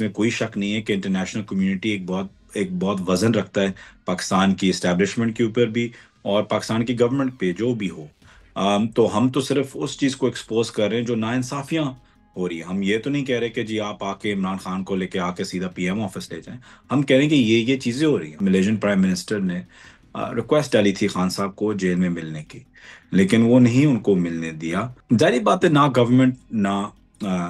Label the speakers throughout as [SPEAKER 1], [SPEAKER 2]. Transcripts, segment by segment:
[SPEAKER 1] इसमें कोई शक नहीं है कि इंटरनेशनल कम्युनिटी एक बहुत एक बहुत वजन रखता है पाकिस्तान की इस्टेब्लिशमेंट के ऊपर भी और पाकिस्तान की गवर्नमेंट पे जो भी हो आम, तो हम तो सिर्फ उस चीज़ को एक्सपोज कर रहे हैं जो नाानसाफियाँ हो रही है हम ये तो नहीं कह रहे कि जी आप आके इमरान खान को लेके आके सीधा पीएम ऑफिस ले जाएं हम कह रहे हैं कि ये ये चीज़ें हो रही हैं मलेशियन प्राइम मिनिस्टर ने रिक्वेस्ट डाली थी खान साहब को जेल में मिलने की लेकिन वो नहीं उनको मिलने दिया जारी बात है ना गवर्नमेंट ना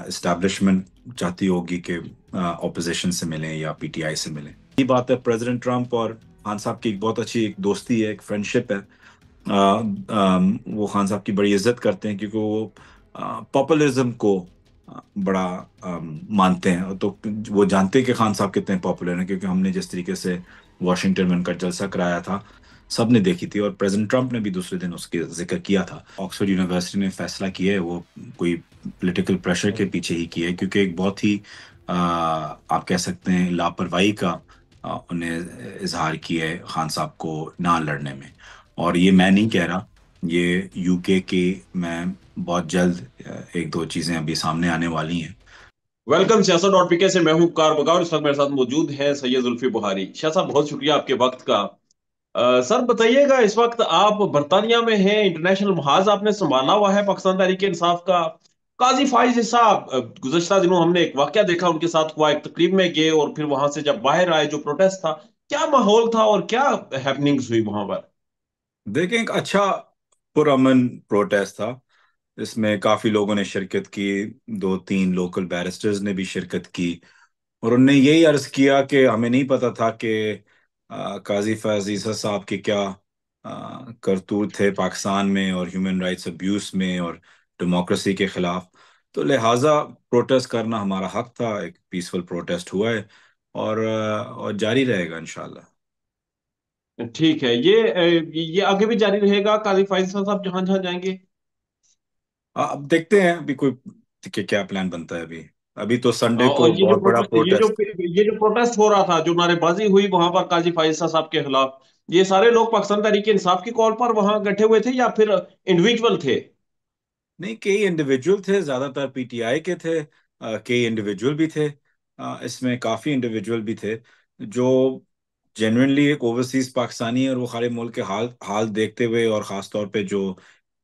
[SPEAKER 1] इस्टेब्लिशमेंट चाहती होगी कि ऑपोजिशन से मिले या पीटीआई से मिले ये बात है प्रेसिडेंट ट्रंप और खान साहब की एक बहुत अच्छी एक दोस्ती है एक फ्रेंडशिप है आ, आ, वो खान साहब की बड़ी इज्जत करते हैं क्योंकि वो पॉपुलरिज्म को बड़ा आ, मानते हैं तो वो जानते हैं कि खान साहब कितने पॉपुलर हैं क्योंकि हमने जिस तरीके से वाशिंगटन में उनका जलसा कराया था सब ने देखी थी और प्रेसिडेंट ट्रंप ने भी दूसरे दिन उसके जिक्र किया था ऑक्सफोर्ड यूनिवर्सिटी ने फैसला किया है वो कोई पॉलिटिकल प्रेशर के पीछे ही किया है क्योंकि एक बहुत ही आप कह सकते हैं लापरवाही का उन्हें इजहार किया है खान साहब को ना लड़ने में और ये मैं नहीं कह रहा ये यूके के मैं
[SPEAKER 2] बहुत जल्द एक
[SPEAKER 1] दो चीज़ें अभी सामने
[SPEAKER 2] आने वाली हैं वेलकम सियासत डॉट पी के मैं हूँ कार बगाड़ इस वक्त मेरे साथ मौजूद है सैयद जुल्फी बुहारी शाह साहब बहुत शुक्रिया आपके वक्त का आ, सर बताइएगा इस वक्त आप बरतानिया में हैं इंटरनेशनल महाज आपने संभाला हुआ है पाकिस्तान तहरीक इंसाफ का काजी फाइज साहब गुजशत दिनों हमने एक वाक्य देखा उनके साथ हुआ एक तकरीब में गए और फिर वहां से जब बाहर आए जो प्रोटेस्ट था क्या माहौल था और क्या हैपनिंग्स हुई वहां पर देखें एक अच्छा पुरमन प्रोटेस्ट था
[SPEAKER 1] इसमें काफी लोगों ने शिरकत की दो तीन लोकल बैरिस्टर्स ने भी शिरकत की और उनने यही अर्ज किया कि हमें नहीं पता था कि काजी फैजीसा साहब के क्या करतूत थे पाकिस्तान में और ह्यूमन राइट्स अब्यूज में और डेमोक्रेसी के खिलाफ तो लिहाजा प्रोटेस्ट करना हमारा हक था एक पीसफुल
[SPEAKER 2] प्रोटेस्ट हुआ है और और जारी रहेगा इनशाला ठीक है ये ये आगे भी जारी रहेगा काजी फाइज साहब जहां जहां जाएंगे अब देखते हैं अभी कोई क्या प्लान बनता है अभी अभी तो संडे हाँ, को ये बहुत बड़ा प्रोटेस्ट ये जो ये जो प्रोटेस्ट हो रहा था जो नारेबाजी हुई वहां पर काजी फाइजा साहब के खिलाफ ये सारे लोग पाकिस्तान तरीके इंसाफ की कॉल पर वहां बैठे हुए थे या फिर इंडिविजुअल थे नहीं कई इंडिविजुअल थे ज़्यादातर पीटीआई के थे कई इंडिविजुअल भी थे
[SPEAKER 1] इसमें काफ़ी इंडिविजुअल भी थे जो जेनरली एक ओवरसीज पाकिस्तानी और वो खाली मुल्क के हाल हाल देखते हुए और ख़ास तौर पे जो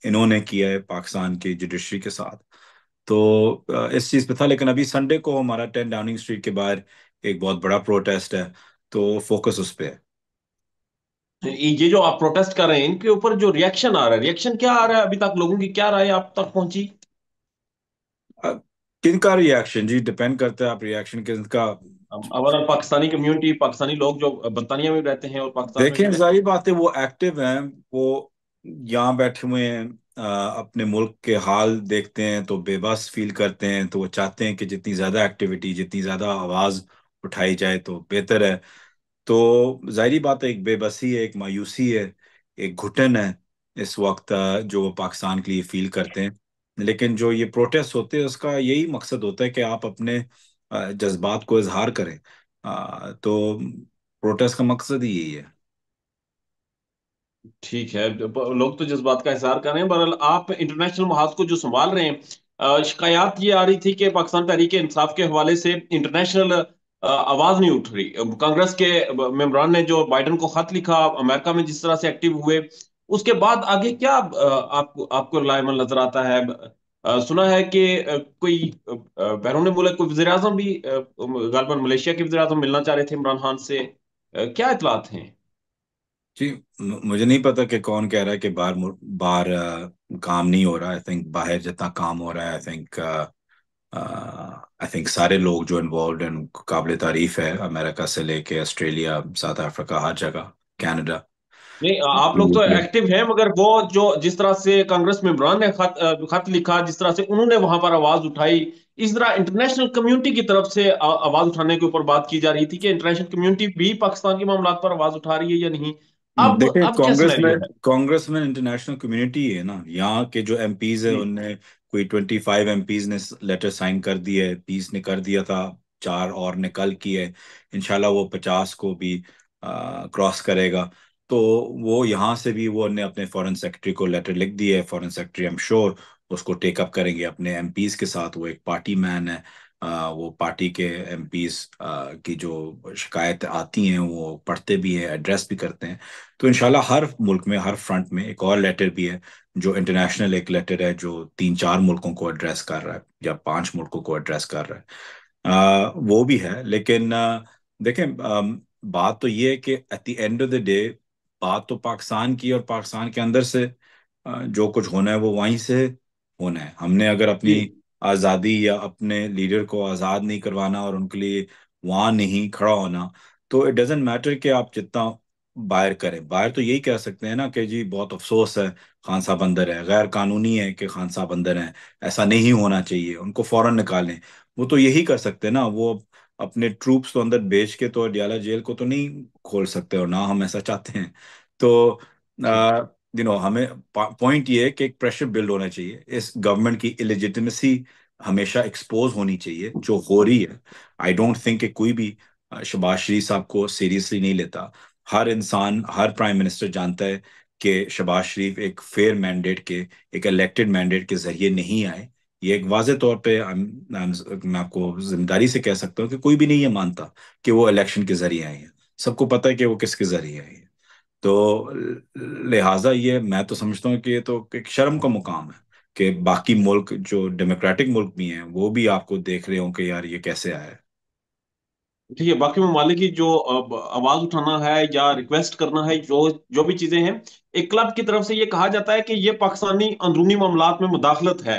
[SPEAKER 1] इन्होंने किया है पाकिस्तान की जुडिशरी के साथ तो इस चीज़ पे था लेकिन अभी संडे को हमारा टेन डाउनिंग स्ट्रीट के बाहर एक बहुत बड़ा प्रोटेस्ट है तो फोकस उस पर है तो
[SPEAKER 2] ये जो आप प्रोटेस्ट कर रहे हैं इनके ऊपर जो रिएक्शन आ रहा है रिएक्शन क्या आ रहा है अभी तक लोगों की क्या राय आप तक पहुंची किन का रिएक्शन जी डिपेंड करता है आप रिएक्शन किनका अवर पाकिस्तानी कम्युनिटी पाकिस्तानी लोग जो बरतानिया में रहते हैं और पाकिस्तान देखिए जाहिर
[SPEAKER 1] बात है वो एक्टिव हैं वो यहाँ बैठे हुए हैं अपने मुल्क के हाल देखते हैं तो बेबस फील करते हैं तो वो चाहते हैं कि जितनी ज़्यादा एक्टिविटी जितनी ज़्यादा आवाज़ उठाई जाए तो बेहतर है तो जाहरी बात है एक बेबसी है एक मायूसी है एक घुटन है इस वक्त जो वो पाकिस्तान के लिए फील करते हैं लेकिन जो ये प्रोटेस्ट होते हैं उसका यही मकसद होता है कि आप अपने जज्बात को इजहार करें तो प्रोटेस्ट का मकसद ही यही है
[SPEAKER 2] ठीक है लोग तो जज्बात का इजहार कर रहे हैं बहरहाल आप इंटरनेशनल महाज को जो संभाल रहे हैं शिकायत ये आ रही थी कि पाकिस्तान तहरीक इंसाफ के हवाले से इंटरनेशनल आवाज नहीं उठ रही कांग्रेस के मेम्बरान ने जो बाइडन को खत लिखा अमेरिका में जिस तरह से एक्टिव हुए उसके बाद आगे क्या आपको आपको लाइमल नजर आता है सुना है कि कोई बैरून मुल्क को वजी अजम भी गालबन मलेशिया के वजी अजम मिलना चाह रहे थे इमरान खान से क्या इतलात हैं जी
[SPEAKER 1] मुझे नहीं पता कि कौन कह रहा है कि बाहर बाहर काम नहीं हो रहा आई थिंक बाहर जितना काम हो रहा है I think I uh, think सारे लोग जो इन्वॉल्व हैं काबिल तारीफ है अमेरिका से लेके ऑस्ट्रेलिया साउथ अफ्रीका हर जगह कनाडा
[SPEAKER 2] नहीं आप लोग तो एक्टिव हैं मगर वो जो जिस तरह से कांग्रेस में ने खत खत लिखा जिस तरह से उन्होंने वहां पर आवाज उठाई इस तरह इंटरनेशनल कम्युनिटी की तरफ से आवाज उठाने के ऊपर बात की जा रही थी कि इंटरनेशनल कम्युनिटी भी पाकिस्तान के मामला पर आवाज उठा रही है या नहीं अब देखिए कांग्रेस में
[SPEAKER 1] कांग्रेस में इंटरनेशनल कम्युनिटी है ना यहाँ के जो एमपीज है उनने कोई ट्वेंटी फाइव एम ने लेटर साइन कर दिए बीस ने कर दिया था चार और ने कल है इनशाला वो पचास को भी क्रॉस करेगा तो वो यहाँ से भी वो ने अपने फॉरेन सेक्रेटरी को लेटर लिख दिए फॉरेन सेक्रेटरी एम श्योर उसको टेकअप करेंगे अपने एम के साथ वो एक पार्टी मैन है वो पार्टी के एम की जो शिकायत आती हैं वो पढ़ते भी हैं एड्रेस भी करते हैं तो इन हर मुल्क में हर फ्रंट में एक और लेटर भी है जो इंटरनेशनल एक लेटर है जो तीन चार मुल्कों को एड्रेस कर रहा है या पांच मुल्कों को एड्रेस कर रहा है आ, वो भी है लेकिन देखें बात तो ये है कि at the end of the day बात तो पाकिस्तान की और पाकिस्तान के अंदर से जो कुछ होना है वो वहीं से होना है हमने अगर अपनी आज़ादी या अपने लीडर को आज़ाद नहीं करवाना और उनके लिए वहां नहीं खड़ा होना तो इट डजेंट मैटर कि आप जितना बायर करें बायर तो यही कह सकते हैं ना कि जी बहुत अफसोस है खान साहब अंदर है गैर कानूनी है कि खान साहब अंदर है ऐसा नहीं होना चाहिए उनको फ़ौरन निकालें वो तो यही कर सकते हैं ना वो अपने ट्रूप्स तो अंदर बेच के तो डियाला जेल को तो नहीं खोल सकते और ना हम ऐसा चाहते हैं तो आ, यू नो हमें पॉइंट ये है कि एक प्रेशर बिल्ड होना चाहिए इस गवर्नमेंट की इलिजिटिमेसी हमेशा एक्सपोज होनी चाहिए जो हो रही है आई डोंट थिंक कि कोई भी शबाज शरीफ साहब को सीरियसली नहीं लेता हर इंसान हर प्राइम मिनिस्टर जानता है कि शबाज शरीफ एक फेयर मैंडेट के एक इलेक्टेड मैंडेट के जरिए नहीं आए ये एक वाज तौर पे मैं आपको जिम्मेदारी से कह सकता हूँ कि कोई भी नहीं ये मानता कि वो इलेक्शन के जरिए आए हैं सबको पता है कि वो किसके जरिए आए हैं तो लिहाजा ये मैं तो समझता हूँ कि ये तो एक शर्म का मुकाम है कि बाकी मुल्क जो डेमोक्रेटिक मुल्क भी हैं वो भी आपको देख रहे हो कि यार ये कैसे आया
[SPEAKER 2] ठीक है बाकी ममालिक की जो आवाज उठाना है या रिक्वेस्ट करना है जो जो भी चीजें हैं एक क्लब की तरफ से ये कहा जाता है कि ये पाकिस्तानी अंदरूनी मामला में मुदाखलत है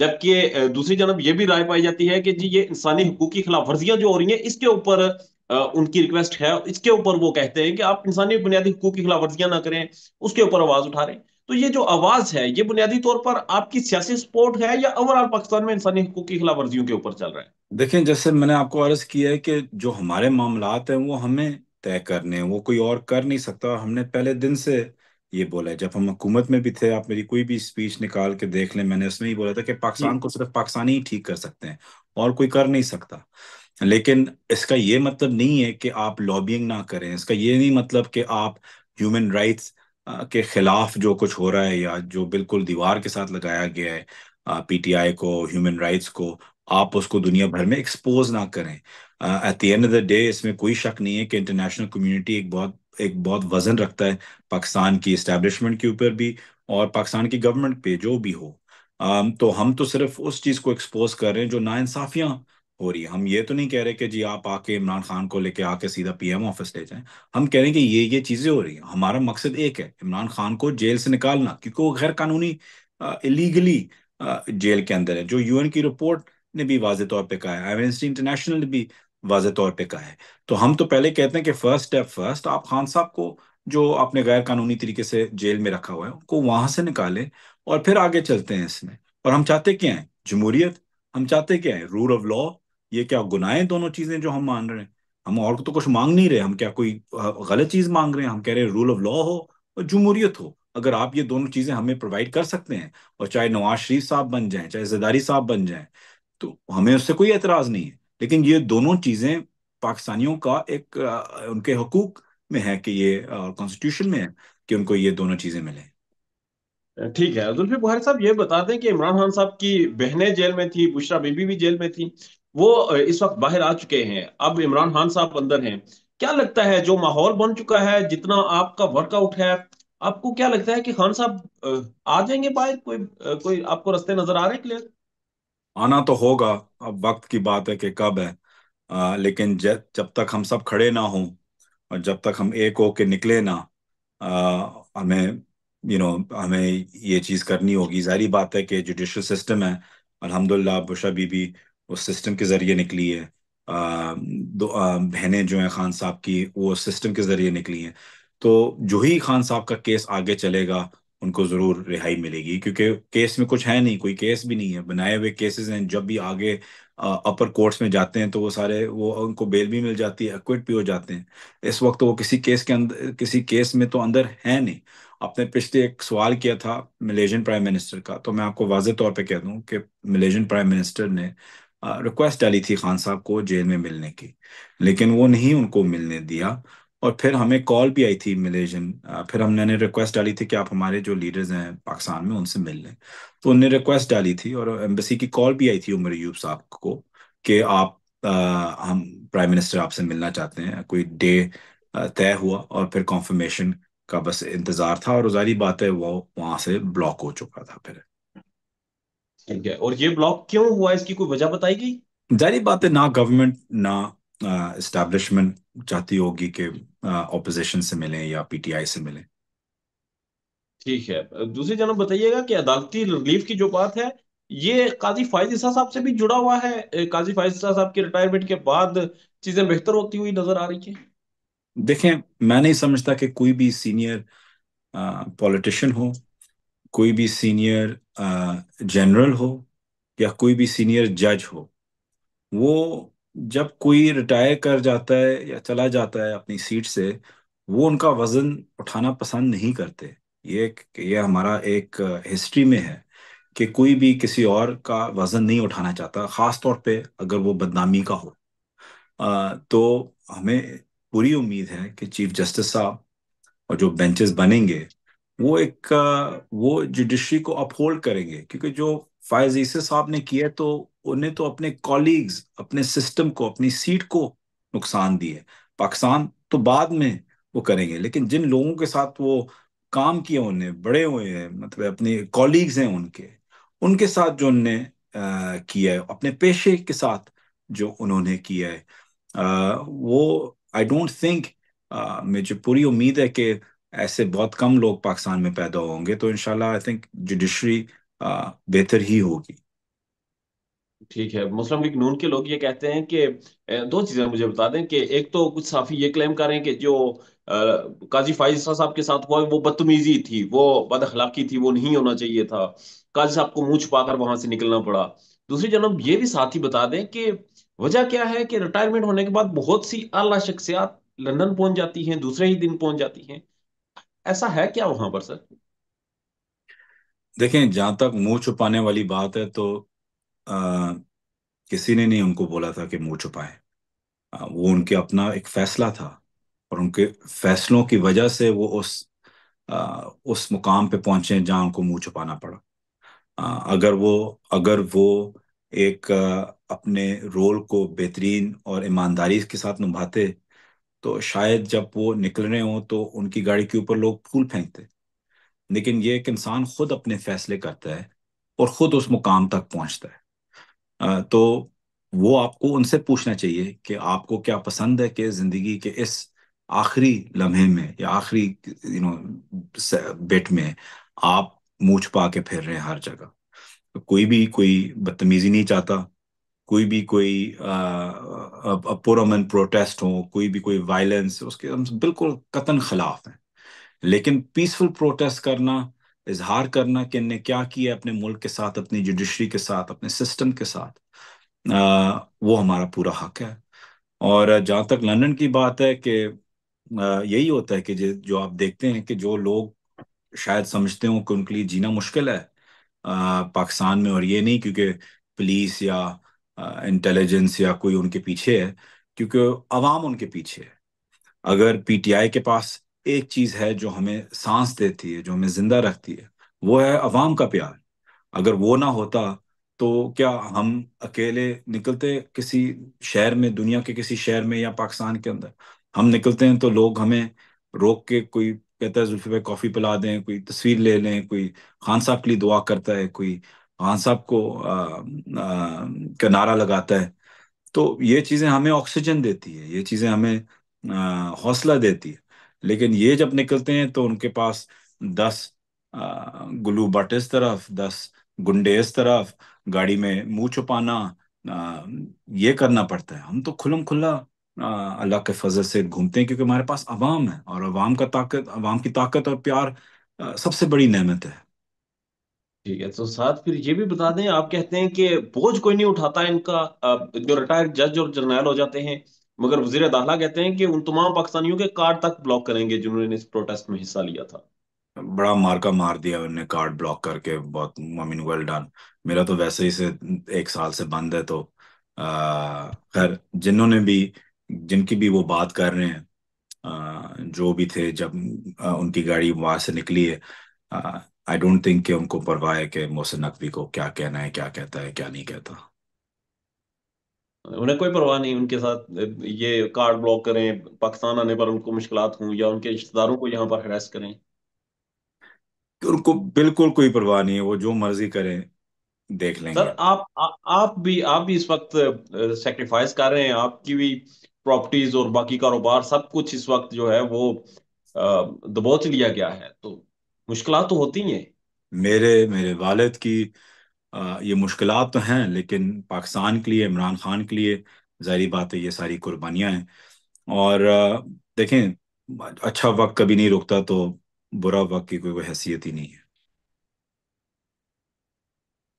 [SPEAKER 2] जबकि दूसरी जानब ये भी राय पाई जाती है कि जी ये इंसानी हकूक की खिलाफ वर्जियां जो हो रही हैं इसके ऊपर उनकी रिक्वेस्ट है इसके ऊपर वो कहते हैं कि आप इंसानी बुनियादी हकूक की खिलाफ वर्जियां ना करें उसके ऊपर आवाज उठा रहे हैं तो ये जो आवाज है ये बुनियादी तौर पर आपकी सियासी सपोर्ट है या ओवरऑल पाकिस्तान में इंसानी हकूक की खिलाफ वर्जियों के ऊपर चल रहा है
[SPEAKER 1] देखें जैसे मैंने आपको अर्ज किया है कि जो हमारे मामला हैं वो हमें तय करने हैं वो कोई और कर नहीं सकता हमने पहले दिन से ये बोला है जब हम हुकूमत में भी थे आप मेरी कोई भी स्पीच निकाल के देख लें मैंने उसमें ही बोला था कि पाकिस्तान को सिर्फ पाकिस्तानी ही ठीक कर सकते हैं और कोई कर नहीं सकता लेकिन इसका ये मतलब नहीं है कि आप लॉबिंग ना करें इसका ये नहीं मतलब कि आप ह्यूमन राइट्स के खिलाफ जो कुछ हो रहा है या जो बिल्कुल दीवार के साथ लगाया गया है पीटीआई को ह्यूमन राइट्स को आप उसको दुनिया भर में एक्सपोज ना करें at the end of the day इसमें कोई शक नहीं है कि इंटरनेशनल कम्युनिटी एक बहुत एक बहुत वजन रखता है पाकिस्तान की इस्टेब्लिशमेंट के ऊपर भी और पाकिस्तान की गवर्नमेंट पे जो भी हो तो हम तो सिर्फ उस चीज़ को एक्सपोज कर रहे हैं जो नाानसाफियाँ हो रही है हम ये तो नहीं कह रहे कि जी आप आके इमरान खान को लेके आके सीधा पीएम ऑफिस ले जाएं हम कह रहे हैं कि ये ये चीज़ें हो रही हैं हमारा मकसद एक है इमरान खान को जेल से निकालना क्योंकि वो गैर कानूनी इलीगली जेल के अंदर है जो यूएन की रिपोर्ट ने भी वाज तौर पर कहा है एमनेस्टी इंटरनेशनल ने भी वाज तौर पर कहा है तो हम तो पहले कहते हैं कि फर्स्ट स्टेप फर्स्ट आप खान साहब को जो आपने गैर कानूनी तरीके से जेल में रखा हुआ है उनको वहां से निकाले और फिर आगे चलते हैं इसमें और हम चाहते क्या है जमहूरियत हम चाहते क्या है रूल ऑफ लॉ ये क्या गुनाहें दोनों चीजें जो हम मान रहे हैं हम और तो कुछ मांग नहीं रहे हम क्या कोई गलत चीज मांग रहे हैं हम कह रहे हैं रूल ऑफ लॉ हो और जमहूरियत हो अगर आप ये दोनों चीजें हमें प्रोवाइड कर सकते हैं और चाहे नवाज शरीफ साहब बन जाए चाहे जदारी साहब बन जाए तो हमें उससे कोई एतराज नहीं है लेकिन ये दोनों चीजें पाकिस्तानियों का एक आ, उनके हकूक में है कि ये कॉन्स्टिट्यूशन में है कि उनको ये दोनों चीजें मिलें
[SPEAKER 2] ठीक है जुल्फी बुहारी साहब ये बता दें कि इमरान खान साहब की बहनें जेल में थी बुशरा बीबी भी जेल में थी वो इस वक्त बाहर आ चुके हैं अब इमरान खान साहब अंदर हैं क्या लगता है जो माहौल बन चुका है जितना आपका वर्कआउट है आपको क्या लगता है कि खान साहब आ जाएंगे बाहर कोई कोई आपको रास्ते नजर आ रहे क्लियर आना तो होगा अब वक्त की बात है कि कब है आ, लेकिन
[SPEAKER 1] जब तक हम सब खड़े ना हों और जब तक हम एक हो के निकले ना आ, हमें यू you नो know, हमें ये चीज़ करनी होगी जारी बात है कि जुडिशल सिस्टम है अल्हम्दुलिल्लाह बुशा बीबी उस सिस्टम के ज़रिए निकली है दो बहनें जो हैं खान साहब की वो सिस्टम के ज़रिए निकली हैं तो जो ही खान साहब का केस आगे चलेगा उनको ज़रूर रिहाई मिलेगी क्योंकि केस में कुछ है नहीं कोई केस भी नहीं है बनाए हुए केसेस हैं जब भी आगे अपर कोर्ट्स में जाते हैं तो वो सारे वो उनको बेल भी मिल जाती है एक्विट भी हो जाते हैं इस वक्त वो किसी केस के अंदर किसी केस में तो अंदर है नहीं आपने पिछले एक सवाल किया था मलेशियन प्राइम मिनिस्टर का तो मैं आपको वाजे तौर पर कह दूँ कि मलेशियन प्राइम मिनिस्टर ने रिक्वेस्ट डाली थी खान साहब को जेल में मिलने की लेकिन वो नहीं उनको मिलने दिया और फिर हमें कॉल भी आई थी मलेशियन फिर हमने रिक्वेस्ट डाली थी कि आप हमारे जो लीडर्स हैं पाकिस्तान में उनसे मिल लें तो उनने रिक्वेस्ट डाली थी और एम्बेसी की कॉल भी आई थी उमर यूब साहब को कि आप आ, हम प्राइम मिनिस्टर आपसे मिलना चाहते हैं कोई डे तय हुआ और फिर कॉन्फर्मेशन का बस इंतज़ार था और जारी बात है वो वहाँ से ब्लॉक हो चुका था फिर ठीक है और ये ब्लॉक क्यों हुआ इसकी कोई वजह बताई गई जारी बात है ना गवर्नमेंट ना इस्टेब्लिशमेंट चाहती होगी कि ऑपोजिशन से मिले या पीटीआई से मिले
[SPEAKER 2] ठीक है दूसरी जनम बताइएगा कि अदालती रिलीफ की जो बात है ये काजी फायज साहब से भी जुड़ा हुआ है काजी फायज साहब की रिटायरमेंट के बाद चीजें बेहतर होती हुई नजर आ रही है
[SPEAKER 1] देखें मैं नहीं समझता कि कोई भी सीनियर पॉलिटिशियन हो कोई भी सीनियर जनरल हो या कोई भी सीनियर जज हो वो जब कोई रिटायर कर जाता है या चला जाता है अपनी सीट से वो उनका वज़न उठाना पसंद नहीं करते ये ये हमारा एक हिस्ट्री में है कि कोई भी किसी और का वज़न नहीं उठाना चाहता ख़ास तौर पे अगर वो बदनामी का हो आ, तो हमें पूरी उम्मीद है कि चीफ जस्टिस साहब और जो बेंचेस बनेंगे वो एक वो जुडिशरी को अपहोल्ड करेंगे क्योंकि जो फायज ईसे साहब ने किया तो उन्हें तो अपने कॉलीग्स अपने सिस्टम को अपनी सीट को नुकसान दिए पाकिस्तान तो बाद में वो करेंगे लेकिन जिन लोगों के साथ वो काम किए उन्हें बड़े हुए हैं मतलब अपने कॉलीग्स हैं उनके उनके साथ जो उनने किया है अपने पेशे के साथ जो उन्होंने किया है आ, वो आई डोंट थिंक मुझे पूरी उम्मीद है कि ऐसे बहुत कम लोग पाकिस्तान में पैदा होंगे तो इनशाला आई थिंक जुडिशरी बेहतर ही होगी
[SPEAKER 2] ठीक है मुस्लिम लीग नून के लोग ये कहते हैं कि दो चीजें मुझे बता दें कि एक तो कुछ साफी ये क्लेम कर रहे हैं कि जो आ, काजी फाइज साहब के साथ हुआ वो बदतमीजी थी वो बदअखलाकी थी वो नहीं होना चाहिए था काजी साहब को मुंह कर वहां से निकलना पड़ा दूसरी जनम ये भी साथ ही बता दें कि वजह क्या है कि रिटायरमेंट होने के बाद बहुत सी आला शख्सियात लंदन पहुंच जाती हैं दूसरे ही दिन पहुंच जाती हैं ऐसा है क्या वहां पर सर
[SPEAKER 1] देखें जहां तक मुंह छुपाने वाली बात है तो आ, किसी ने नहीं उनको बोला था कि मुंह छुपाए वो उनके अपना एक फैसला था और उनके फैसलों की वजह से वो उस आ, उस मुकाम पे पहुंचे जहां उनको मुंह छुपाना पड़ा आ, अगर वो अगर वो एक आ, अपने रोल को बेहतरीन और ईमानदारी के साथ निभाते तो शायद जब वो निकल रहे हों तो उनकी गाड़ी के ऊपर लोग फूल फेंकते लेकिन ये एक इंसान खुद अपने फैसले करता है और खुद उस मुकाम तक पहुंचता है तो वो आपको उनसे पूछना चाहिए कि आपको क्या पसंद है कि जिंदगी के इस आखिरी लम्हे में या आखिरी यू नो बेट में आप मूछ पा के फिर रहे हैं हर जगह कोई भी कोई बदतमीजी नहीं चाहता कोई भी कोई पुरमन प्रोटेस्ट हो कोई भी कोई वायलेंस उसके हम बिल्कुल कतन खिलाफ हैं लेकिन पीसफुल प्रोटेस्ट करना इजहार करना कि इनने क्या किया अपने मुल्क के साथ अपनी जुडिशरी के साथ अपने सिस्टम के साथ आ, वो हमारा पूरा हक है और जहाँ तक लंदन की बात है कि यही होता है कि जो आप देखते हैं कि जो लोग शायद समझते हो कि उनके लिए जीना मुश्किल है पाकिस्तान में और ये नहीं क्योंकि पुलिस या इंटेलिजेंस या कोई उनके पीछे है क्योंकि आवाम उनके पीछे है अगर पीटीआई के पास एक चीज़ है जो हमें सांस देती है जो हमें ज़िंदा रखती है वो है आवाम का प्यार अगर वो ना होता तो क्या हम अकेले निकलते किसी शहर में दुनिया के किसी शहर में या पाकिस्तान के अंदर हम निकलते हैं तो लोग हमें रोक के कोई कहता है जुल्फी भाई कॉफ़ी पिला दें कोई तस्वीर ले लें कोई खान साहब के लिए दुआ करता है कोई खान हाँ, साहब को किनारा लगाता है तो ये चीज़ें हमें ऑक्सीजन देती है ये चीज़ें हमें हौसला देती है लेकिन ये जब निकलते हैं तो उनके पास दस गुलू बट इस तरफ दस गुंडे इस तरफ गाड़ी में मुंह छुपाना ये करना पड़ता है हम तो खुलम खुला अल्लाह के फजल से घूमते हैं क्योंकि हमारे पास अवाम है और अवाम का ताकत अवाम की ताकत और
[SPEAKER 2] प्यार आ, सबसे बड़ी नहमत है ठीक है तो साथ फिर ये भी बता दें आप कहते हैं कि बोझ कोई नहीं उठाता इनका जो रिटायर्ड जज और जर्नैल हो जाते हैं मगर वजीर दाखिला कहते हैं कि उन तमाम पाकिस्तानियों के कार्ड तक ब्लॉक करेंगे जिन्होंने इस प्रोटेस्ट में हिस्सा लिया था बड़ा मार्का मार दिया उन्होंने कार्ड ब्लॉक करके बहुत आई मीन वेल डन मेरा तो
[SPEAKER 1] वैसे ही से एक साल से बंद है तो खैर जिन्होंने भी जिनकी भी वो बात कर रहे हैं आ, जो भी थे जब आ, उनकी गाड़ी वहां से निकली है आई डोंट थिंक कि उनको परवाह है कि मोहसिन नकवी को क्या कहना है क्या कहता है क्या नहीं कहता
[SPEAKER 2] उन्हें कोई परवाह नहीं उनके साथ ये कार्ड ब्लॉक करें पाकिस्तान आने पर उनको मुश्किल हों या उनके रिश्तेदारों को यहाँ पर हरास करें
[SPEAKER 1] उनको बिल्कुल कोई परवाह नहीं है वो जो मर्जी करें देख लेंगे सर
[SPEAKER 2] आप आ, आप भी आप भी इस वक्त सेक्रीफाइस कर रहे हैं आपकी भी प्रॉपर्टीज और बाकी कारोबार सब कुछ इस वक्त जो है वो दबोच लिया गया है तो मुश्किल तो होती हैं मेरे मेरे वालिद की आ, ये
[SPEAKER 1] मुश्किल तो हैं लेकिन पाकिस्तान के लिए इमरान खान के लिए जहरी बात है ये सारी कुर्बानियां हैं और आ, देखें अच्छा वक्त कभी नहीं रुकता तो बुरा वक्त की कोई कोई हैसियत ही नहीं है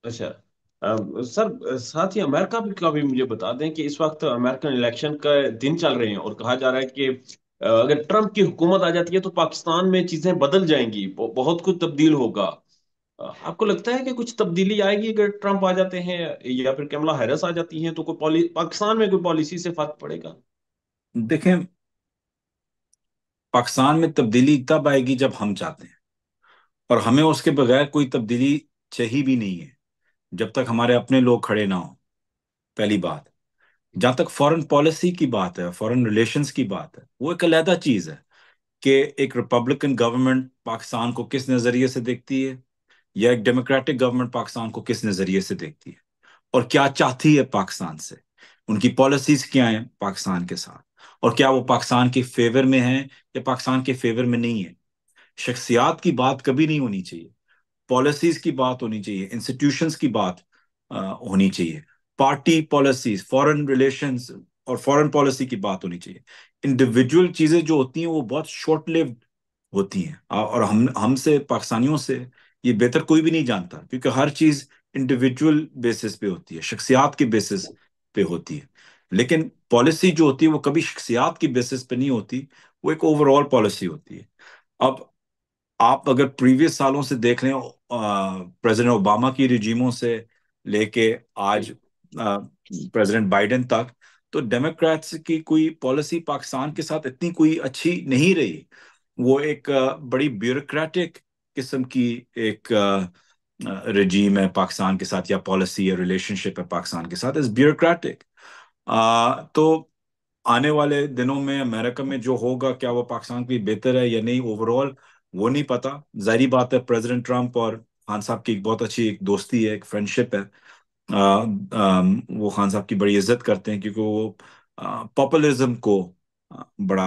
[SPEAKER 2] अच्छा सर साथ ही अमेरिका भी का भी मुझे बता दें कि इस वक्त अमेरिकन इलेक्शन का दिन चल रहे हैं और कहा जा रहा है कि अगर ट्रंप की हुकूमत आ जाती है तो पाकिस्तान में चीजें बदल जाएंगी बहुत कुछ तब्दील होगा आपको लगता है कि कुछ तब्दीली आएगी अगर ट्रंप आ जाते हैं या फिर कमला हैरिस आ जाती हैं तो कोई पाकिस्तान में कोई पॉलिसी से फर्क पड़ेगा देखें पाकिस्तान में तब्दीली तब आएगी जब हम
[SPEAKER 1] चाहते हैं और हमें उसके बगैर कोई तब्दीली चाहिए भी नहीं है जब तक हमारे अपने लोग खड़े ना हो पहली बात जहां तक फॉरेन पॉलिसी की बात है फॉरेन रिलेशंस की बात है वो एक अलहदा चीज है कि एक रिपब्लिकन गवर्नमेंट पाकिस्तान को किस नज़रिए से देखती है या एक डेमोक्रेटिक गवर्नमेंट पाकिस्तान को किस नज़रिए से देखती है और क्या चाहती है पाकिस्तान से उनकी पॉलिसीज क्या है पाकिस्तान के साथ और क्या वो पाकिस्तान के फेवर में है या पाकिस्तान के फेवर में नहीं है शख्सियात की बात कभी नहीं होनी चाहिए पॉलिसीज की बात होनी चाहिए इंस्टीट्यूशंस की बात आ, होनी चाहिए पार्टी पॉलिसी फॉरेन रिलेशंस और फॉरेन पॉलिसी की बात होनी चाहिए इंडिविजुअल चीजें जो होती हैं वो बहुत शॉर्ट लिव्ड होती हैं और हम हमसे पाकिस्तानियों से ये बेहतर कोई भी नहीं जानता क्योंकि हर चीज इंडिविजुअल बेसिस पे होती है शख्सियात के बेसिस पे होती है लेकिन पॉलिसी जो होती है वो कभी शख्सियात की बेसिस पे नहीं होती वो एक ओवरऑल पॉलिसी होती है अब आप अगर प्रीवियस सालों से देख रहे हो प्रेसिडेंट ओबामा की रिजीमों से लेके आज प्रेसिडेंट बाइडेन तक तो डेमोक्रेट्स की कोई पॉलिसी पाकिस्तान के साथ इतनी कोई अच्छी नहीं रही वो एक बड़ी ब्यूरोक्रेटिक किस्म की एक रजीम है पाकिस्तान के साथ या पॉलिसी या रिलेशनशिप है पाकिस्तान के साथ इज ब्यूरोक्रेटिक तो आने वाले दिनों में अमेरिका में जो होगा क्या वो पाकिस्तान के लिए बेहतर है या नहीं ओवरऑल वो नहीं पता जाहिर बात है प्रेसिडेंट ट्रंप और खान साहब की एक बहुत अच्छी एक दोस्ती है एक फ्रेंडशिप है वो खान साहब की बड़ी इज्जत करते हैं क्योंकि वो पॉपुलरिज्म को बड़ा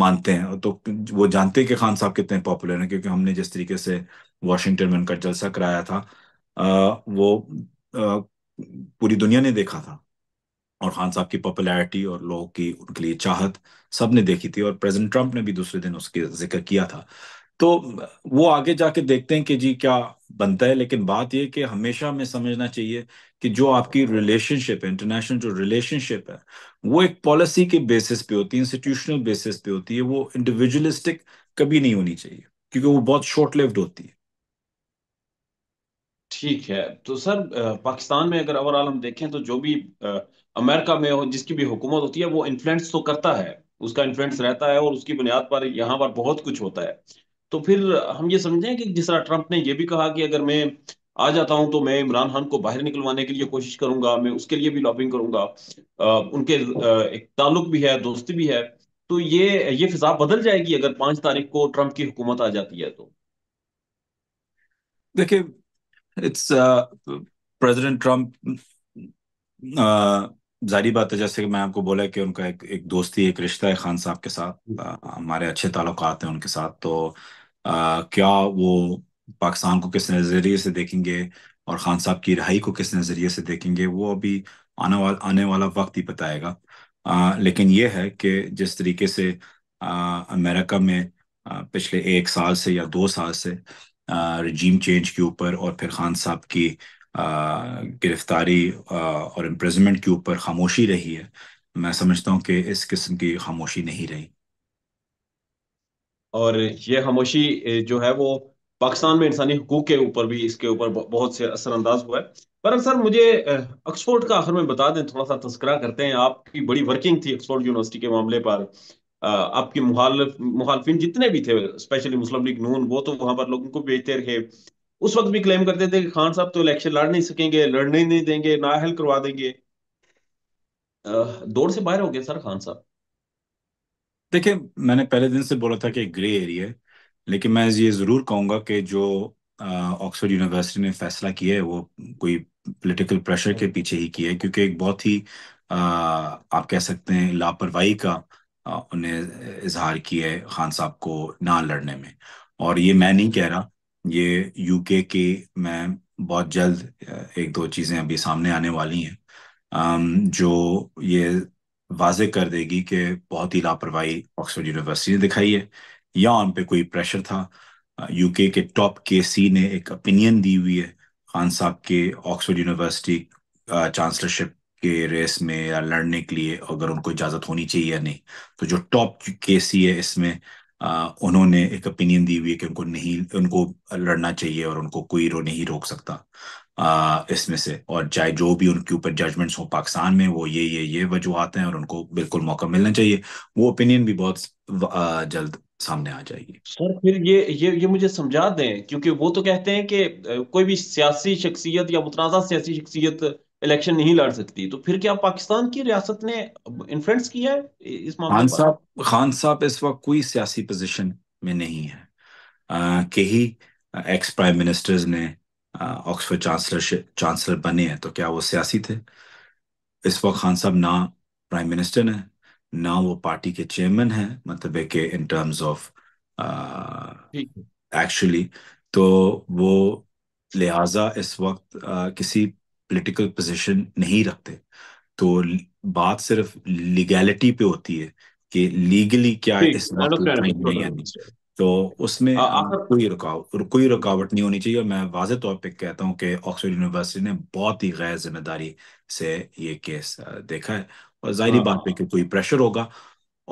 [SPEAKER 1] मानते हैं तो वो जानते हैं कि खान साहब कितने पॉपुलर हैं क्योंकि हमने जिस तरीके से वाशिंगटन में उनका जलसा कराया था वो पूरी दुनिया ने देखा था और खान साहब की पॉपुलैरिटी और लोगों की उनके लिए चाहत सब ने देखी थी और प्रेसिडेंट ट्रंप ने भी दूसरे दिन उसके जिक्र किया था तो वो आगे जाके देखते हैं कि जी क्या बनता है लेकिन बात यह कि हमेशा हमें समझना चाहिए कि जो आपकी रिलेशनशिप है इंटरनेशनल जो रिलेशनशिप है वो एक पॉलिसी के बेसिस पे होती है इंस्टीट्यूशनल बेसिस पे होती है वो इंडिविजुअलिस्टिक कभी नहीं होनी चाहिए क्योंकि वो बहुत शॉर्ट लिव्ड होती है
[SPEAKER 2] ठीक है तो सर पाकिस्तान में अगर ओवरऑल हम देखें तो जो भी अमेरिका में हो जिसकी भी हुकूमत होती है वो इन्फ्लुएंस तो करता है उसका इन्फ्लुएंस रहता है और उसकी बुनियाद पर यहाँ पर बहुत कुछ होता है तो फिर हम ये समझें कि जिस तरह ट्रंप ने यह भी कहा कि अगर मैं आ जाता हूं तो मैं इमरान खान को बाहर निकलवाने के लिए कोशिश करूंगा मैं उसके लिए भी लॉबिंग करूंगा उनके एक ताल्लुक भी है दोस्ती भी है तो ये ये फिजा बदल जाएगी अगर पांच तारीख को ट्रंप की हुकूमत आ जाती है तो देखिए
[SPEAKER 1] इट्स प्रेसिडेंट ट्रंप जारी बात है जैसे कि मैं आपको बोला कि उनका एक एक दोस्ती एक रिश्ता है खान साहब के साथ हमारे अच्छे ताल्लुक हैं उनके साथ तो आ, क्या वो पाकिस्तान को किस नज़रिए से देखेंगे और खान साहब की रिहाई को किस नज़रिए से देखेंगे वो अभी आने वाला आने वाला वक्त ही बताएगा आ, लेकिन ये है कि जिस तरीके से आ, अमेरिका में आ, पिछले एक साल से या दो साल से रजीम चेंज के ऊपर और फिर खान साहब की गिरफ्तारी और इम्प्रेजमेंट के ऊपर खामोशी रही है मैं समझता हूँ कि इस किस्म की खामोशी नहीं रही
[SPEAKER 2] और ये खामोशी जो है वो पाकिस्तान में इंसानी हकूक के ऊपर भी इसके ऊपर बहुत से असरअंदाज हुआ है पर सर मुझे ऑक्सफोर्ड का आखिर में बता दें थोड़ा सा तस्करा करते हैं आपकी बड़ी वर्किंग थी ऑक्सफोर्ड यूनिवर्सिटी के मामले पर आपके मुहालफ मुहालफिन जितने भी थे स्पेशली मुस्लिम लीग नून वो तो वहां पर लोगों को भेजते रहे उस वक्त भी क्लेम करते थे कि खान साहब तो इलेक्शन लड़ नहीं सकेंगे लड़ने नहीं देंगे ना हल करवा देंगे दौड़ से बाहर हो गए सर खान साहब देखिए मैंने पहले दिन से बोला था कि ग्रे एरिया है लेकिन मैं
[SPEAKER 1] ये ज़रूर कहूंगा कि जो ऑक्सफोर्ड यूनिवर्सिटी ने फैसला किया है वो कोई पॉलिटिकल प्रेशर के पीछे ही किया है क्योंकि एक बहुत ही आ, आप कह सकते हैं लापरवाही का उन्हें इजहार किया है खान साहब को ना लड़ने में और ये मैं नहीं कह रहा ये यूके की मैं बहुत जल्द एक दो चीज़ें अभी सामने आने वाली हैं जो ये वाजे कर देगी कि बहुत ही लापरवाही ऑक्सफोर्ड यूनिवर्सिटी ने दिखाई है या उन पे कोई प्रेशर था यूके के टॉप के सी ने एक ओपिनियन दी हुई है खान साहब के ऑक्सफोर्ड यूनिवर्सिटी चांसलरशिप के रेस में या लड़ने के लिए अगर उनको इजाज़त होनी चाहिए या नहीं तो जो टॉप के सी है इसमें उन्होंने एक ओपिनियन दी हुई है कि उनको नहीं उनको लड़ना चाहिए और उनको कोई रो नहीं रोक सकता इसमें से और चाहे जो भी उनके ऊपर जजमेंट्स हो पाकिस्तान में वो ये ये ये वजूहत हैं और उनको बिल्कुल मौका मिलना चाहिए वो ओपिनियन भी बहुत जल्द सामने आ जाएगी
[SPEAKER 2] सर फिर ये ये ये मुझे समझा दें क्योंकि वो तो कहते हैं कि कोई भी सियासी शख्सियत या मुतनाज़ा सियासी शख्सियत इलेक्शन नहीं लड़ सकती तो फिर क्या पाकिस्तान की रियासत ने इन्फ्लुएंस किया है इस मामले खान साहब
[SPEAKER 1] खान साहब इस वक्त कोई सियासी पोजीशन
[SPEAKER 2] में नहीं है
[SPEAKER 1] कि ही एक्स प्राइम मिनिस्टर्स ने ऑक्सफोर्ड चांसलर चांसलर बने हैं तो क्या वो सियासी थे इस वक्त खान साहब ना प्राइम मिनिस्टर हैं ना वो पार्टी के चेयरमैन हैं मतलब है कि इन टर्म्स ऑफ एक्चुअली तो वो लिहाजा इस वक्त आ, किसी पॉलिटिकल पोजीशन नहीं रखते तो बात सिर्फ लीगैलिटी पे होती है कि लीगली क्या इस बात नहीं आनी तो उसमें कोई रुकावट कोई रुकावट नहीं होनी चाहिए मैं वाज तौर पर कहता हूँ कि ऑक्सफोर्ड यूनिवर्सिटी ने बहुत ही गैर जिम्मेदारी से ये केस देखा है और जाहिर हाँ। बात पे कि कोई प्रेशर होगा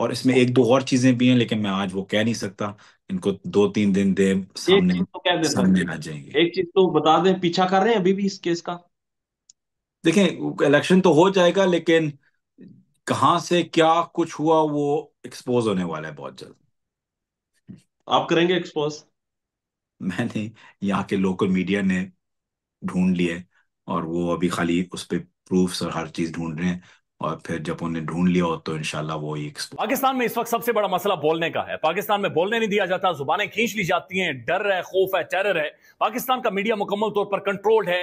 [SPEAKER 1] और इसमें एक दो और चीजें भी हैं लेकिन मैं आज वो कह नहीं सकता इनको दो तीन दिन दे सामने तो सामने आ जाएंगे एक चीज तो बता दें पीछा कर रहे हैं अभी भी इस केस का देखें इलेक्शन तो हो जाएगा लेकिन कहाँ से क्या कुछ हुआ वो एक्सपोज होने वाला है बहुत जल्द आप करेंगे एक्सपोज मैंने यहाँ के लोकल मीडिया ने ढूंढ लिए और वो अभी खाली उस पर प्रूफ और हर चीज ढूंढ रहे हैं और फिर जब उन्हें ढूंढ लिया हो तो इनशाला
[SPEAKER 3] वो एक पाकिस्तान में इस वक्त सबसे बड़ा मसला बोलने का है पाकिस्तान में बोलने नहीं दिया जाता जुबानें खींच ली जाती हैं डर है खौफ है टेरर है पाकिस्तान का मीडिया मुकम्मल तौर पर कंट्रोल्ड है